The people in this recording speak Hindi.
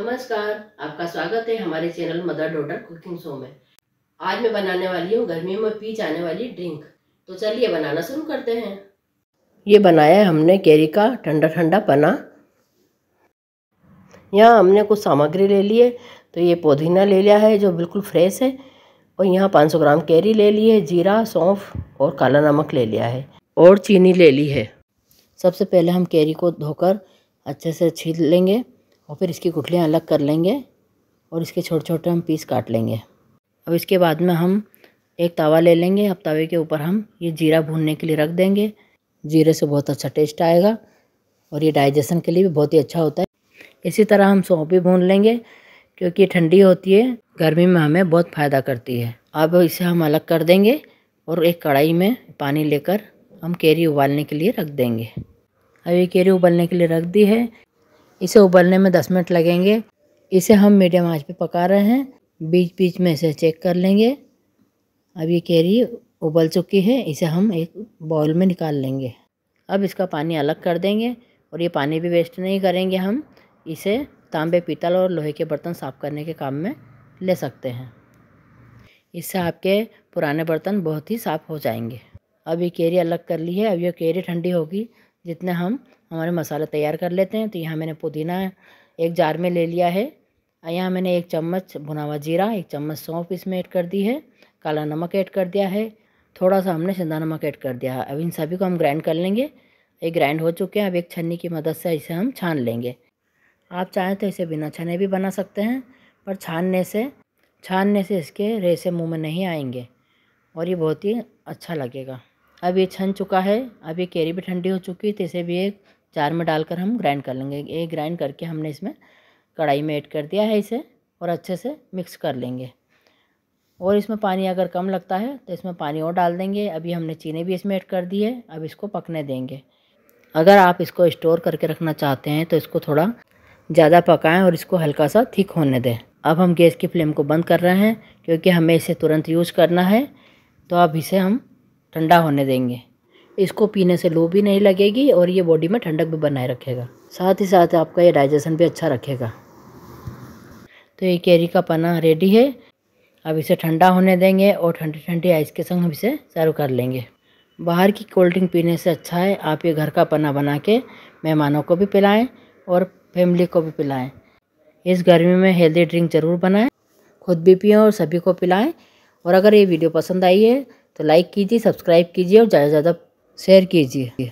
नमस्कार आपका स्वागत है हमारे channel mother daughter cooking show में आज मैं बनाने वाली हूँ गर्मियों में पी जाने वाली ड्रिंक तो चलिए बनाना शुरू करते हैं ये बनाया है हमने कैरी का ठंडा ठंडा पना यहाँ हमने कुछ सामग्री ले ली है तो ये पुदीना ले लिया है जो बिल्कुल फ्रेश है और यहाँ पाँच ग्राम कैरी ले ली है जीरा सौंफ और काला नमक ले लिया है और चीनी ले ली है सबसे पहले हम कैरी को धोकर अच्छे से छील लेंगे और फिर इसकी गुठलियाँ अलग कर लेंगे और इसके छोटे छोटे हम पीस काट लेंगे अब इसके बाद में हम एक तवा ले लेंगे अब तवे के ऊपर हम ये जीरा भूनने के लिए रख देंगे जीरे से बहुत अच्छा टेस्ट आएगा और ये डाइजेशन के लिए भी बहुत ही अच्छा होता है इसी तरह हम सौंप भी भून लेंगे क्योंकि ठंडी होती है गर्मी में हमें बहुत फ़ायदा करती है अब इसे हम अलग कर देंगे और एक कढ़ाई में पानी लेकर हम केरी उबालने के लिए रख देंगे अब ये केरी उबालने के लिए रख दी है इसे उबलने में दस मिनट लगेंगे इसे हम मीडियम आंच पे पका रहे हैं बीच बीच में इसे चेक कर लेंगे अब ये कैरी उबल चुकी है इसे हम एक बाउल में निकाल लेंगे अब इसका पानी अलग कर देंगे और ये पानी भी वेस्ट नहीं करेंगे हम इसे तांबे पीतल और लोहे के बर्तन साफ़ करने के काम में ले सकते हैं इससे आपके पुराने बर्तन बहुत ही साफ़ हो जाएंगे अब ये कैरी अलग कर ली है अब ये कैरी ठंडी होगी जितना हम हमारे मसाला तैयार कर लेते हैं तो यहाँ मैंने पुदीना एक जार में ले लिया है यहाँ मैंने एक चम्मच भुना हुआ जीरा एक चम्मच सौंफ इसमें ऐड कर दी है काला नमक ऐड कर दिया है थोड़ा सा हमने सिंधा नमक ऐड कर दिया है अब इन सभी को हम ग्राइंड कर लेंगे ये ग्राइंड हो चुके हैं अब एक छन्नी की मदद से इसे हम छान लेंगे आप चाहें तो इसे बिना छने भी बना सकते हैं पर छानने से छानने से इसके रेसे मुँह में नहीं आएंगे और ये बहुत ही अच्छा लगेगा अब ये छन चुका है अब ये कैरी भी ठंडी हो चुकी है तो इसे भी एक चार में डालकर हम ग्राइंड कर लेंगे ये ग्राइंड करके हमने इसमें कढ़ाई में ऐड कर दिया है इसे और अच्छे से मिक्स कर लेंगे और इसमें पानी अगर कम लगता है तो इसमें पानी और डाल देंगे अभी हमने चीनी भी इसमें ऐड कर दी है अब इसको पकने देंगे अगर आप इसको स्टोर करके रखना चाहते हैं तो इसको थोड़ा ज़्यादा पकाएं और इसको हल्का सा थिक होने दें अब हम गैस की फ्लेम को बंद कर रहे हैं क्योंकि हमें इसे तुरंत यूज़ करना है तो अब इसे हम ठंडा होने देंगे इसको पीने से लो भी नहीं लगेगी और ये बॉडी में ठंडक भी बनाए रखेगा साथ ही साथ आपका ये डाइजेशन भी अच्छा रखेगा तो ये कैरी का पना रेडी है अब इसे ठंडा होने देंगे और ठंडी ठंडी आइस के संग हम इसे सर्व कर लेंगे बाहर की कोल्ड ड्रिंक पीने से अच्छा है आप ये घर का पना बना के मेहमानों को भी पिलाएं और फैमिली को भी पिलाएं इस गर्मी में हेल्दी ड्रिंक ज़रूर बनाएं खुद भी पिएं और सभी को पिलाएं और अगर ये वीडियो पसंद आई है तो लाइक कीजिए सब्सक्राइब कीजिए और ज़्यादा से ज़्यादा शेयर कीजिए